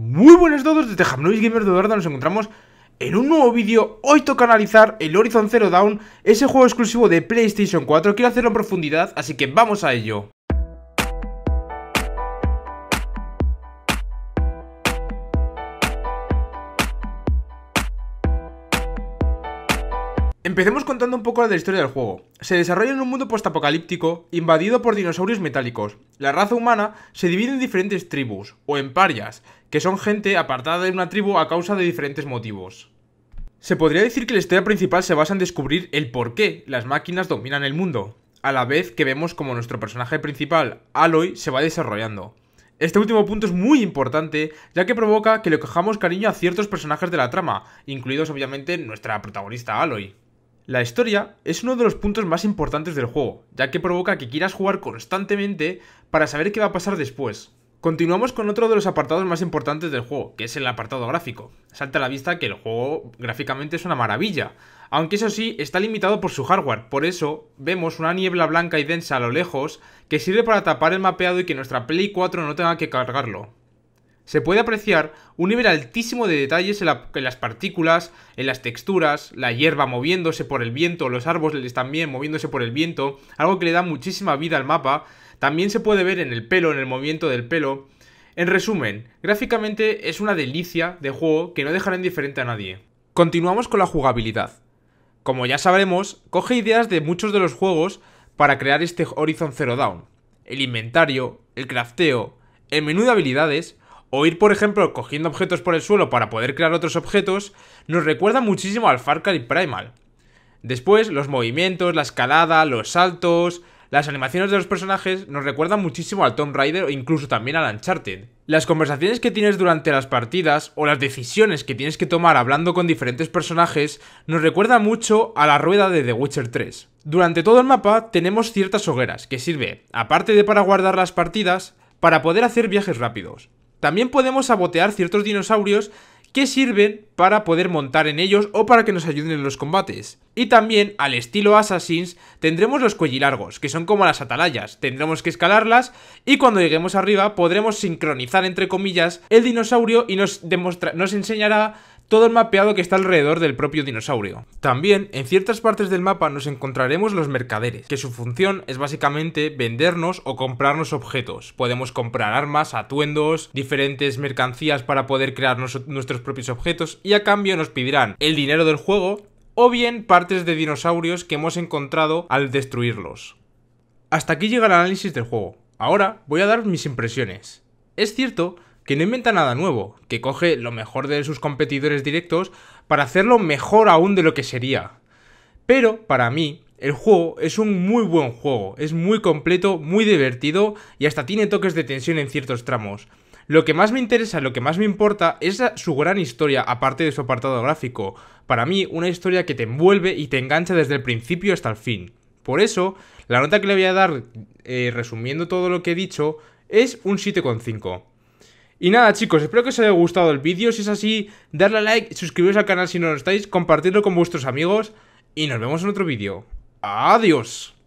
Muy buenas a todos, desde Jamnois Gamer de Eduardo nos encontramos en un nuevo vídeo. Hoy toca analizar el Horizon Zero Dawn, ese juego exclusivo de PlayStation 4. Quiero hacerlo en profundidad, así que vamos a ello. Empecemos contando un poco la historia del juego. Se desarrolla en un mundo postapocalíptico invadido por dinosaurios metálicos. La raza humana se divide en diferentes tribus, o en parias, que son gente apartada de una tribu a causa de diferentes motivos. Se podría decir que la historia principal se basa en descubrir el por qué las máquinas dominan el mundo, a la vez que vemos como nuestro personaje principal, Aloy, se va desarrollando. Este último punto es muy importante, ya que provoca que le cojamos cariño a ciertos personajes de la trama, incluidos obviamente nuestra protagonista Aloy. La historia es uno de los puntos más importantes del juego, ya que provoca que quieras jugar constantemente para saber qué va a pasar después. Continuamos con otro de los apartados más importantes del juego, que es el apartado gráfico. Salta a la vista que el juego gráficamente es una maravilla, aunque eso sí, está limitado por su hardware, por eso vemos una niebla blanca y densa a lo lejos que sirve para tapar el mapeado y que nuestra Play 4 no tenga que cargarlo se puede apreciar un nivel altísimo de detalles en, las partículas, en las texturas, la hierba moviéndose por el viento, los árboles también moviéndose por el viento, algo que le da muchísima vida al mapa. También se puede ver en el pelo, en el movimiento del pelo. En resumen, gráficamente es una delicia de juego que no dejará indiferente a nadie. Continuamos con la jugabilidad. Como ya sabremos, coge ideas de muchos de los juegos para crear este Horizon Zero Dawn. El inventario, el crafteo, el menú de habilidades o ir, por ejemplo, cogiendo objetos por el suelo para poder crear otros objetos, nos recuerda muchísimo al Far Cry Primal. Después, los movimientos, la escalada, los saltos, las animaciones de los personajes nos recuerdan muchísimo al Tomb Raider o incluso también al Uncharted. Las conversaciones que tienes durante las partidas o las decisiones que tienes que tomar hablando con diferentes personajes nos recuerda mucho a la rueda de The Witcher 3. Durante todo el mapa tenemos ciertas hogueras que sirve, aparte de para guardar las partidas, para poder hacer viajes rápidos. También podemos sabotear ciertos dinosaurios que sirven para poder montar en ellos o para que nos ayuden en los combates. Y también, al estilo Assassins, tendremos los cuellilargos, que son como las atalayas, tendremos que escalarlas y cuando lleguemos arriba podremos sincronizar entre comillas el dinosaurio y nos, nos enseñará todo el mapeado que está alrededor del propio dinosaurio. También, en ciertas partes del mapa nos encontraremos los mercaderes, que su función es básicamente vendernos o comprarnos objetos. Podemos comprar armas, atuendos, diferentes mercancías para poder crear nuestros propios objetos y a cambio nos pedirán el dinero del juego o bien partes de dinosaurios que hemos encontrado al destruirlos. Hasta aquí llega el análisis del juego. Ahora voy a dar mis impresiones. Es cierto que no inventa nada nuevo, que coge lo mejor de sus competidores directos para hacerlo mejor aún de lo que sería. Pero, para mí, el juego es un muy buen juego, es muy completo, muy divertido y hasta tiene toques de tensión en ciertos tramos. Lo que más me interesa, lo que más me importa es su gran historia, aparte de su apartado gráfico. Para mí, una historia que te envuelve y te engancha desde el principio hasta el fin. Por eso, la nota que le voy a dar, eh, resumiendo todo lo que he dicho, es un 7,5. Y nada chicos, espero que os haya gustado el vídeo, si es así, darle a like, suscribiros al canal si no lo estáis, compartirlo con vuestros amigos y nos vemos en otro vídeo. ¡Adiós!